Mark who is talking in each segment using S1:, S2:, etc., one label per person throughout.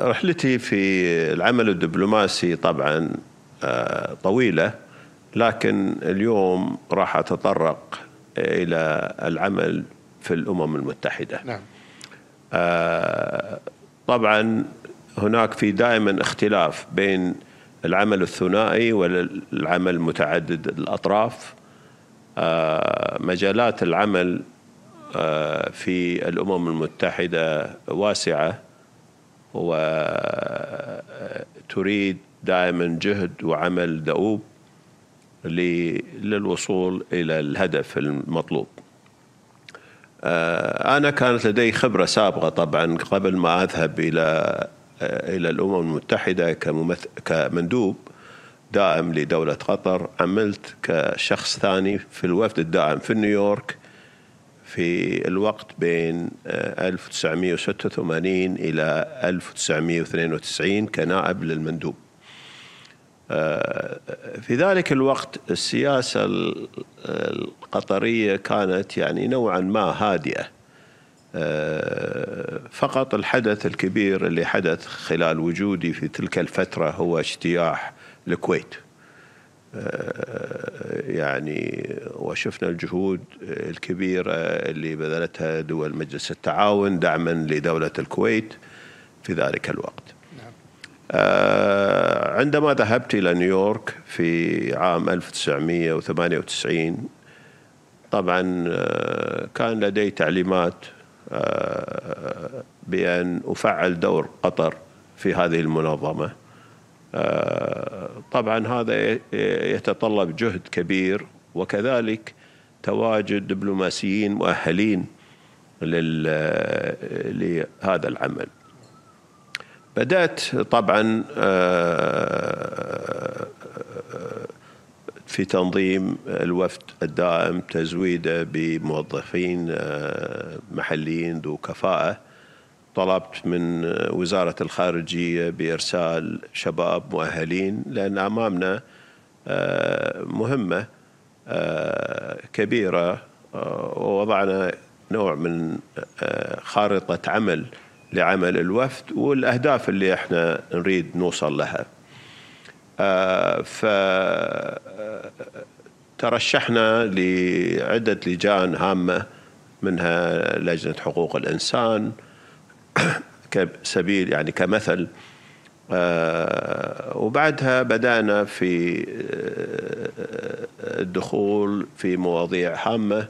S1: رحلتي في العمل الدبلوماسي طبعا آه، طويلة لكن اليوم راح أتطرق إلى العمل في الأمم المتحدة نعم. آه، طبعا هناك في دائما اختلاف بين العمل الثنائي والعمل متعدد الأطراف آه، مجالات العمل في الأمم المتحدة واسعة وتريد آه، آه، دائما جهد وعمل دؤوب للوصول إلى الهدف المطلوب آه، أنا كانت لدي خبرة سابقة طبعا قبل ما أذهب إلى إلى الأمم المتحدة كممثل كمندوب دائم لدولة قطر عملت كشخص ثاني في الوفد الدائم في نيويورك في الوقت بين 1986 آه، إلى 1992 كنائب للمندوب آه، في ذلك الوقت السياسة القطرية كانت يعني نوعا ما هادئة آه، فقط الحدث الكبير اللي حدث خلال وجودي في تلك الفترة هو اجتياح الكويت يعني وشفنا الجهود الكبيرة اللي بذلتها دول مجلس التعاون دعما لدولة الكويت في ذلك الوقت نعم. آه، عندما ذهبت إلى نيويورك في عام 1998 طبعا آه، كان لدي تعليمات آه، بأن أفعل دور قطر في هذه المنظمة آه، طبعا هذا يتطلب جهد كبير وكذلك تواجد دبلوماسيين مؤهلين آه، لهذا العمل بدأت طبعا آه، في تنظيم الوفد الدائم تزويده بموظفين محليين ذو كفاءة طلبت من وزارة الخارجية بإرسال شباب مؤهلين لأن أمامنا آه، مهمة آه، كبيرة آه، ووضعنا نوع من خارطة عمل لعمل الوفد والأهداف اللي احنا نريد نوصل لها فترشحنا لعدة لجان هامة منها لجنة حقوق الإنسان كسبيل يعني كمثل آه، وبعدها بدأنا في آه، الدخول في مواضيع هامة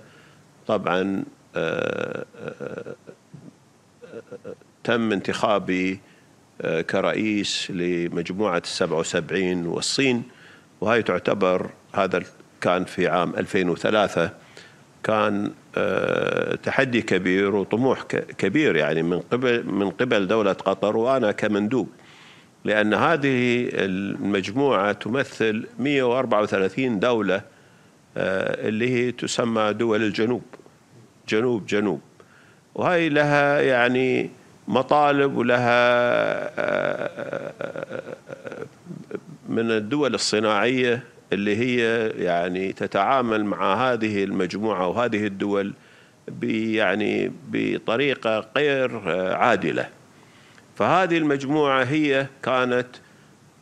S1: طبعا آه، تم انتخابي كرئيس لمجموعة السبع وسبعين والصين وهي تعتبر هذا كان في عام 2003 كان تحدي كبير وطموح كبير يعني من قبل من قبل دولة قطر وأنا كمندوب لأن هذه المجموعة تمثل 134 دولة اللي هي تسمى دول الجنوب جنوب جنوب وهي لها يعني مطالب ولها من الدول الصناعية اللي هي يعني تتعامل مع هذه المجموعة وهذه الدول يعني بطريقة غير آه، عادلة فهذه المجموعة هي كانت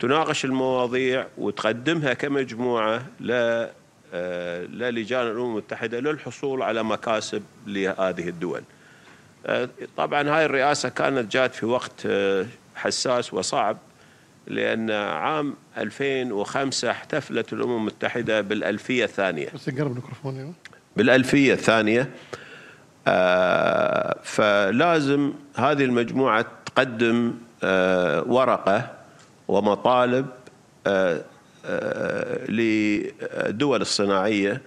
S1: تناقش المواضيع وتقدمها كمجموعة آه، للجان الأمم المتحدة للحصول على مكاسب لهذه الدول آه، طبعا هاي الرئاسة كانت جات في وقت حساس وصعب لأن عام 2005 احتفلت الأمم المتحدة بالألفية الثانية بس نقرب الميكروفون ايوه بالألفية الثانية آه فلازم هذه المجموعة تقدم آه ورقة ومطالب آه للدول آه، الصناعية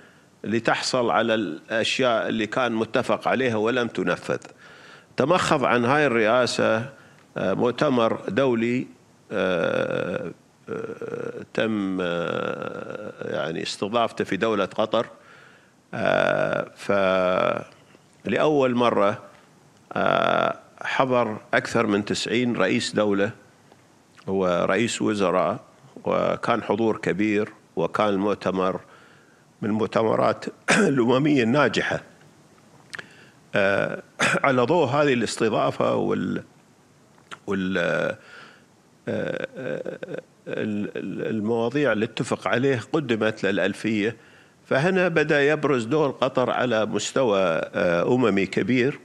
S1: لتحصل على الأشياء اللي كان متفق عليها ولم تنفذ تمخض عن هاي الرئاسة آه، مؤتمر دولي تم يعني استضافته في دولة قطر فلأول مرة حضر أكثر من تسعين رئيس دولة ورئيس وزراء وكان حضور كبير وكان المؤتمر من المؤتمرات الأممية الناجحة على ضوء هذه الاستضافة وال, وال... المواضيع اللي اتفق عليه قدمت للألفية فهنا بدأ يبرز دور قطر على مستوى آه، أممي كبير